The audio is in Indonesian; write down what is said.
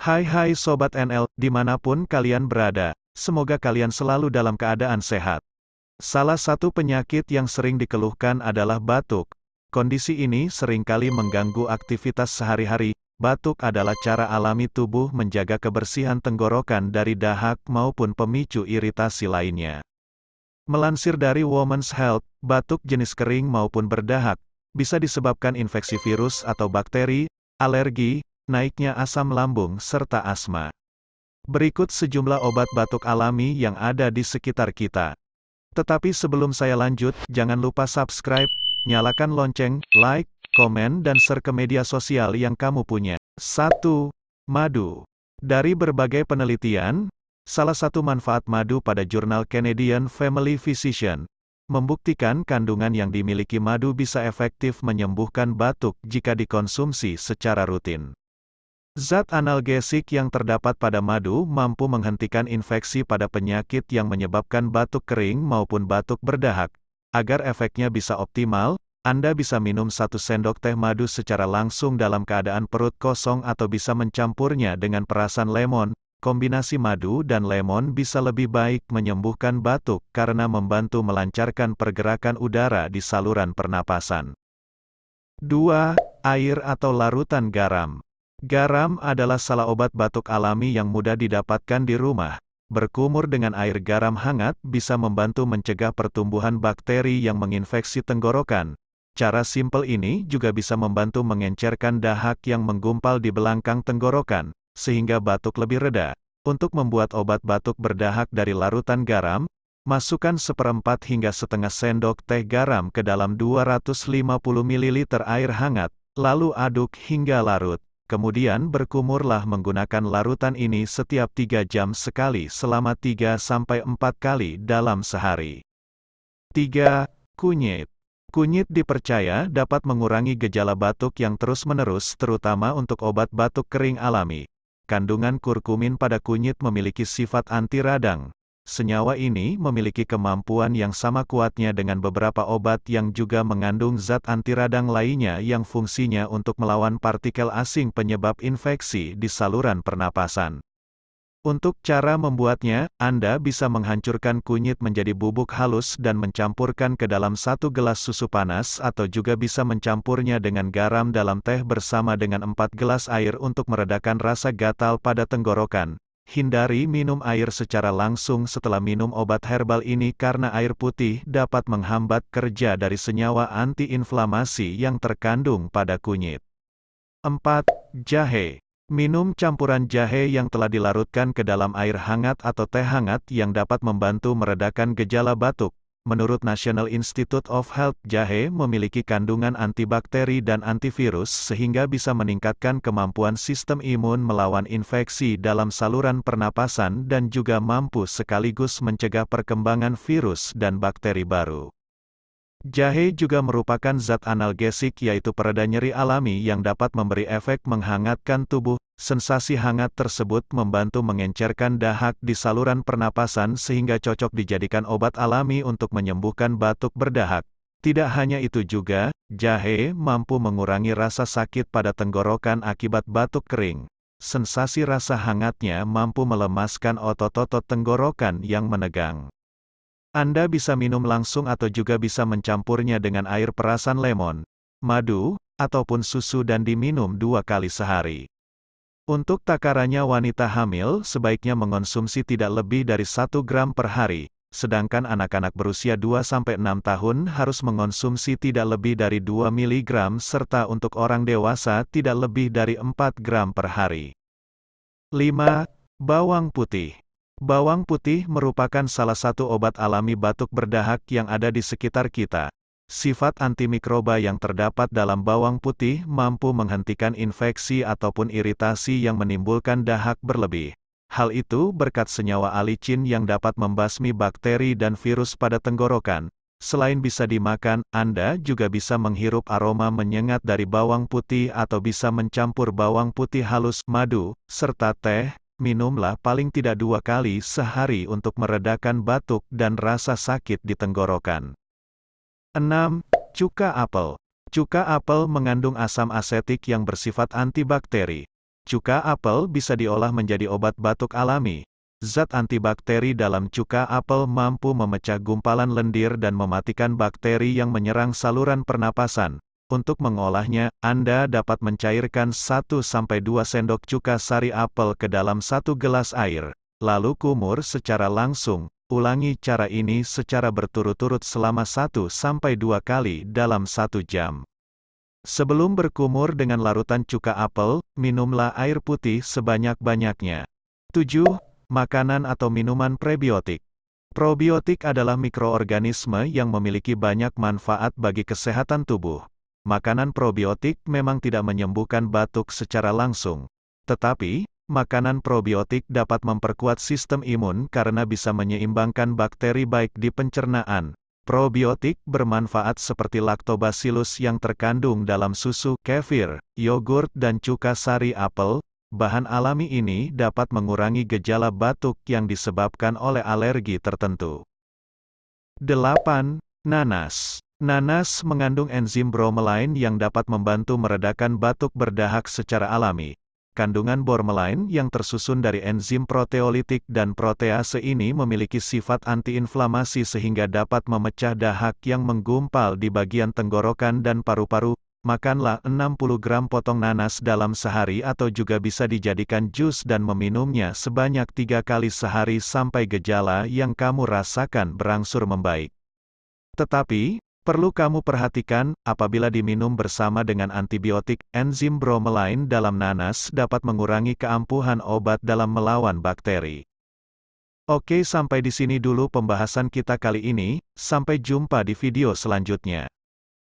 Hai hai Sobat NL, dimanapun kalian berada, semoga kalian selalu dalam keadaan sehat. Salah satu penyakit yang sering dikeluhkan adalah batuk. Kondisi ini seringkali mengganggu aktivitas sehari-hari, batuk adalah cara alami tubuh menjaga kebersihan tenggorokan dari dahak maupun pemicu iritasi lainnya. Melansir dari Women's Health, batuk jenis kering maupun berdahak, bisa disebabkan infeksi virus atau bakteri, alergi, naiknya asam lambung serta asma. Berikut sejumlah obat batuk alami yang ada di sekitar kita. Tetapi sebelum saya lanjut, jangan lupa subscribe, nyalakan lonceng, like, komen dan share ke media sosial yang kamu punya. 1. Madu. Dari berbagai penelitian, salah satu manfaat madu pada jurnal Canadian Family Physician, membuktikan kandungan yang dimiliki madu bisa efektif menyembuhkan batuk jika dikonsumsi secara rutin. Zat analgesik yang terdapat pada madu mampu menghentikan infeksi pada penyakit yang menyebabkan batuk kering maupun batuk berdahak. Agar efeknya bisa optimal, Anda bisa minum satu sendok teh madu secara langsung dalam keadaan perut kosong atau bisa mencampurnya dengan perasan lemon, kombinasi madu dan lemon bisa lebih baik menyembuhkan batuk karena membantu melancarkan pergerakan udara di saluran pernapasan. 2. Air atau larutan garam. Garam adalah salah obat batuk alami yang mudah didapatkan di rumah. Berkumur dengan air garam hangat bisa membantu mencegah pertumbuhan bakteri yang menginfeksi tenggorokan, Cara simpel ini juga bisa membantu mengencerkan dahak yang menggumpal di belakang tenggorokan, sehingga batuk lebih reda. Untuk membuat obat batuk berdahak dari larutan garam, masukkan seperempat hingga setengah sendok teh garam ke dalam 250 ml air hangat, lalu aduk hingga larut. Kemudian berkumurlah menggunakan larutan ini setiap 3 jam sekali selama 3-4 kali dalam sehari. 3. Kunyit Kunyit dipercaya dapat mengurangi gejala batuk yang terus-menerus terutama untuk obat batuk kering alami kandungan kurkumin pada kunyit memiliki sifat anti radang. Senyawa ini memiliki kemampuan yang sama kuatnya dengan beberapa obat yang juga mengandung zat anti radang lainnya yang fungsinya untuk melawan partikel asing penyebab infeksi di saluran pernapasan. Untuk cara membuatnya, Anda bisa menghancurkan kunyit menjadi bubuk halus dan mencampurkan ke dalam satu gelas susu panas atau juga bisa mencampurnya dengan garam dalam teh bersama dengan 4 gelas air untuk meredakan rasa gatal pada tenggorokan. Hindari minum air secara langsung setelah minum obat herbal ini karena air putih dapat menghambat kerja dari senyawa antiinflamasi yang terkandung pada kunyit. 4. Jahe Minum campuran jahe yang telah dilarutkan ke dalam air hangat atau teh hangat yang dapat membantu meredakan gejala batuk. Menurut National Institute of Health, jahe memiliki kandungan antibakteri dan antivirus sehingga bisa meningkatkan kemampuan sistem imun melawan infeksi dalam saluran pernapasan dan juga mampu sekaligus mencegah perkembangan virus dan bakteri baru. Jahe juga merupakan zat analgesik yaitu pereda nyeri alami yang dapat memberi efek menghangatkan tubuh, sensasi hangat tersebut membantu mengencerkan dahak di saluran pernapasan sehingga cocok dijadikan obat alami untuk menyembuhkan batuk berdahak. Tidak hanya itu juga, jahe mampu mengurangi rasa sakit pada tenggorokan akibat batuk kering. Sensasi rasa hangatnya mampu melemaskan otot-otot tenggorokan yang menegang. Anda bisa minum langsung atau juga bisa mencampurnya dengan air perasan lemon, madu, ataupun susu dan diminum dua kali sehari. Untuk takarannya wanita hamil sebaiknya mengonsumsi tidak lebih dari 1 gram per hari, sedangkan anak-anak berusia 2-6 tahun harus mengonsumsi tidak lebih dari 2 mg serta untuk orang dewasa tidak lebih dari 4 gram per hari. 5. Bawang putih Bawang putih merupakan salah satu obat alami batuk berdahak yang ada di sekitar kita. Sifat antimikroba yang terdapat dalam bawang putih mampu menghentikan infeksi ataupun iritasi yang menimbulkan dahak berlebih. Hal itu berkat senyawa alicin yang dapat membasmi bakteri dan virus pada tenggorokan. Selain bisa dimakan, Anda juga bisa menghirup aroma menyengat dari bawang putih atau bisa mencampur bawang putih halus, madu, serta teh, minumlah paling tidak dua kali sehari untuk meredakan batuk dan rasa sakit di tenggorokan. 6. Cuka apel. Cuka apel mengandung asam asetik yang bersifat antibakteri. Cuka apel bisa diolah menjadi obat batuk alami. Zat antibakteri dalam cuka apel mampu memecah gumpalan lendir dan mematikan bakteri yang menyerang saluran pernapasan, untuk mengolahnya, Anda dapat mencairkan 1-2 sendok cuka sari apel ke dalam satu gelas air, lalu kumur secara langsung. Ulangi cara ini secara berturut-turut selama 1-2 kali dalam satu jam. Sebelum berkumur dengan larutan cuka apel, minumlah air putih sebanyak-banyaknya. 7. Makanan atau minuman prebiotik. Probiotik adalah mikroorganisme yang memiliki banyak manfaat bagi kesehatan tubuh makanan probiotik memang tidak menyembuhkan batuk secara langsung. Tetapi, makanan probiotik dapat memperkuat sistem imun karena bisa menyeimbangkan bakteri baik di pencernaan. Probiotik bermanfaat seperti lactobacillus yang terkandung dalam susu, kefir, yogurt dan cuka sari apel. Bahan alami ini dapat mengurangi gejala batuk yang disebabkan oleh alergi tertentu. 8. Nanas Nanas mengandung enzim bromelain yang dapat membantu meredakan batuk berdahak secara alami. Kandungan bormelain yang tersusun dari enzim proteolitik dan protease ini memiliki sifat antiinflamasi sehingga dapat memecah dahak yang menggumpal di bagian tenggorokan dan paru-paru. Makanlah 60 gram potong nanas dalam sehari atau juga bisa dijadikan jus dan meminumnya sebanyak tiga kali sehari sampai gejala yang kamu rasakan berangsur membaik. Tetapi, Perlu kamu perhatikan, apabila diminum bersama dengan antibiotik, enzim bromelain dalam nanas dapat mengurangi keampuhan obat dalam melawan bakteri. Oke sampai di sini dulu pembahasan kita kali ini, sampai jumpa di video selanjutnya.